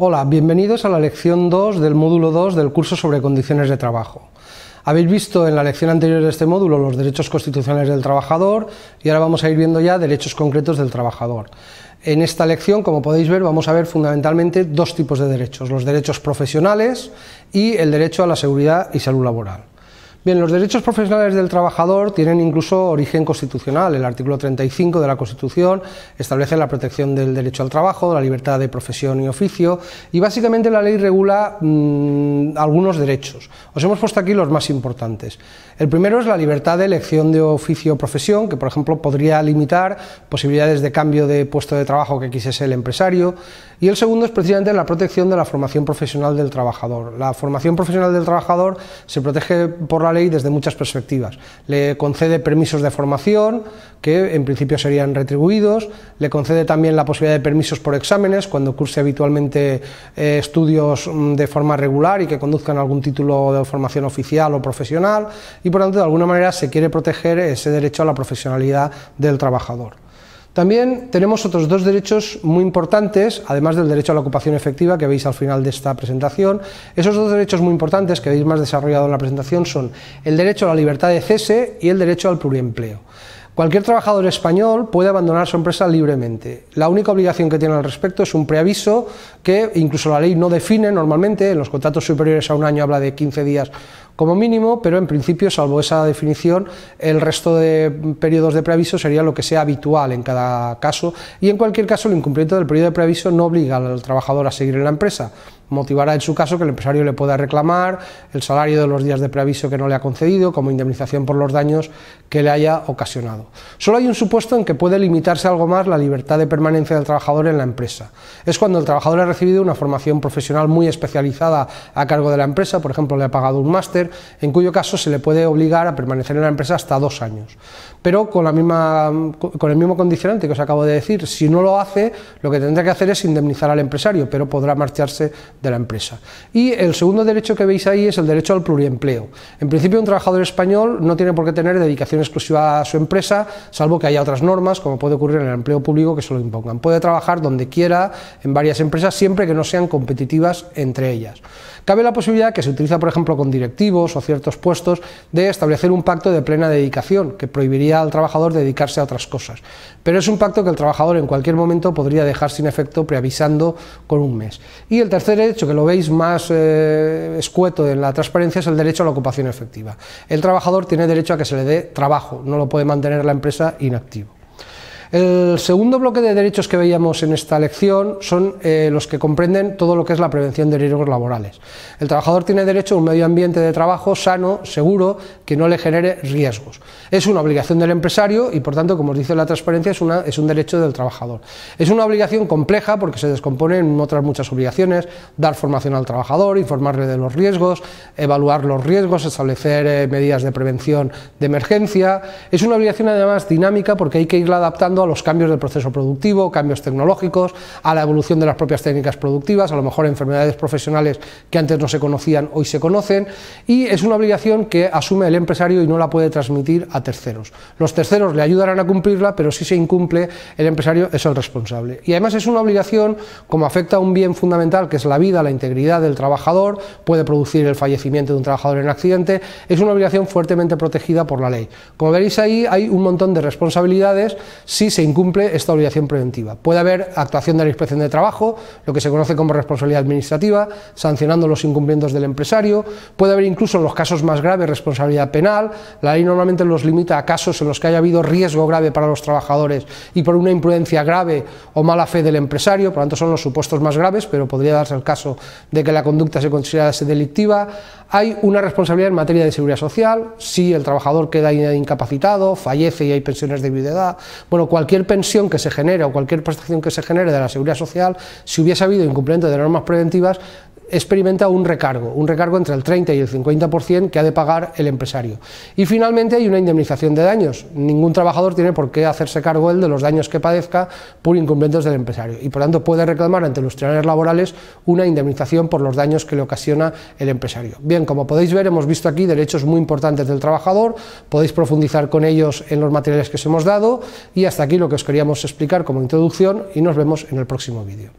Hola, bienvenidos a la lección 2 del módulo 2 del curso sobre condiciones de trabajo. Habéis visto en la lección anterior de este módulo los derechos constitucionales del trabajador y ahora vamos a ir viendo ya derechos concretos del trabajador. En esta lección, como podéis ver, vamos a ver fundamentalmente dos tipos de derechos, los derechos profesionales y el derecho a la seguridad y salud laboral. Bien, los derechos profesionales del trabajador tienen incluso origen constitucional. El artículo 35 de la Constitución establece la protección del derecho al trabajo, la libertad de profesión y oficio y básicamente la ley regula mm, algunos derechos. Os hemos puesto aquí los más importantes. El primero es la libertad de elección de oficio o profesión, que por ejemplo podría limitar posibilidades de cambio de puesto de trabajo que quisiese el empresario. Y el segundo es precisamente la protección de la formación profesional del trabajador. La formación profesional del trabajador se protege por la ley desde muchas perspectivas. Le concede permisos de formación, que en principio serían retribuidos, le concede también la posibilidad de permisos por exámenes, cuando curse habitualmente eh, estudios mm, de forma regular y que conduzcan algún título de formación oficial o profesional, y por tanto, de alguna manera se quiere proteger ese derecho a la profesionalidad del trabajador. También tenemos otros dos derechos muy importantes, además del derecho a la ocupación efectiva que veis al final de esta presentación. Esos dos derechos muy importantes que veis más desarrollado en la presentación son el derecho a la libertad de cese y el derecho al pluriempleo. Cualquier trabajador español puede abandonar su empresa libremente. La única obligación que tiene al respecto es un preaviso que incluso la ley no define normalmente, en los contratos superiores a un año habla de 15 días como mínimo, pero en principio, salvo esa definición, el resto de periodos de preaviso sería lo que sea habitual en cada caso y en cualquier caso el incumplimiento del periodo de preaviso no obliga al trabajador a seguir en la empresa. Motivará en su caso que el empresario le pueda reclamar el salario de los días de preaviso que no le ha concedido como indemnización por los daños que le haya ocasionado. Solo hay un supuesto en que puede limitarse algo más la libertad de permanencia del trabajador en la empresa. Es cuando el trabajador ha recibido una formación profesional muy especializada a cargo de la empresa, por ejemplo, le ha pagado un máster, en cuyo caso se le puede obligar a permanecer en la empresa hasta dos años. Pero con, la misma, el mismo condicionante que os acabo de decir, si no lo hace, lo que tendrá que hacer es indemnizar al empresario, pero podrá marcharse de la empresa. Y el segundo derecho que veis ahí es el derecho al pluriempleo. En principio, un trabajador español no tiene por qué tener dedicación exclusiva a su empresa, salvo que haya otras normas, como puede ocurrir en el empleo público, que se lo impongan. Puede trabajar donde quiera, en varias empresas, siempre que no sean competitivas entre ellas. Cabe la posibilidad que se utiliza, por ejemplo, con directivos, o ciertos puestos de establecer un pacto de plena dedicación que prohibiría al trabajador dedicarse a otras cosas. Pero es un pacto que el trabajador en cualquier momento podría dejar sin efecto preavisando con un mes. Y el tercer hecho, que lo veis más eh, escueto en la transparencia, es el derecho a la ocupación efectiva. El trabajador tiene derecho a que se le dé trabajo, no lo puede mantener la empresa inactivo. El segundo bloque de derechos que veíamos en esta lección son eh, los que comprenden todo lo que es la prevención de riesgos laborales. El trabajador tiene derecho a un medio ambiente de trabajo sano, seguro, que no le genere riesgos. Es una obligación del empresario y, por tanto, como os dice la transparencia, es, una, es un derecho del trabajador. Es una obligación compleja porque se descompone en otras muchas obligaciones, dar formación al trabajador, informarle de los riesgos, evaluar los riesgos, establecer eh, medidas de prevención de emergencia. Es una obligación además dinámica porque hay que irla adaptando a los cambios del proceso productivo, cambios tecnológicos, a la evolución de las propias técnicas productivas, a lo mejor enfermedades profesionales que antes no se conocían, hoy se conocen, y es una obligación que asume el empresario y no la puede transmitir a terceros. Los terceros le ayudarán a cumplirla, pero si se incumple, el empresario es el responsable. Y además es una obligación, como afecta a un bien fundamental, que es la vida, la integridad del trabajador, puede producir el fallecimiento de un trabajador en accidente, es una obligación fuertemente protegida por la ley. Como veréis ahí, hay un montón de responsabilidades, si se incumple esta obligación preventiva. Puede haber actuación de la inspección de trabajo, lo que se conoce como responsabilidad administrativa, sancionando los incumplimientos del empresario, puede haber incluso en los casos más graves responsabilidad penal, la ley normalmente los limita a casos en los que haya habido riesgo grave para los trabajadores y por una imprudencia grave o mala fe del empresario, por lo tanto son los supuestos más graves, pero podría darse el caso de que la conducta se considerase delictiva, hay una responsabilidad en materia de seguridad social, si el trabajador queda incapacitado, fallece y hay pensiones de viudedad, bueno, cualquier pensión que se genere o cualquier prestación que se genere de la seguridad social, si hubiese habido incumplimiento de normas preventivas, experimenta un recargo, un recargo entre el 30 y el 50% que ha de pagar el empresario. Y finalmente hay una indemnización de daños. Ningún trabajador tiene por qué hacerse cargo él de los daños que padezca por incumplimientos del empresario y por tanto puede reclamar ante los tribunales laborales una indemnización por los daños que le ocasiona el empresario. Bien, como podéis ver, hemos visto aquí derechos muy importantes del trabajador, podéis profundizar con ellos en los materiales que os hemos dado y hasta aquí lo que os queríamos explicar como introducción y nos vemos en el próximo vídeo.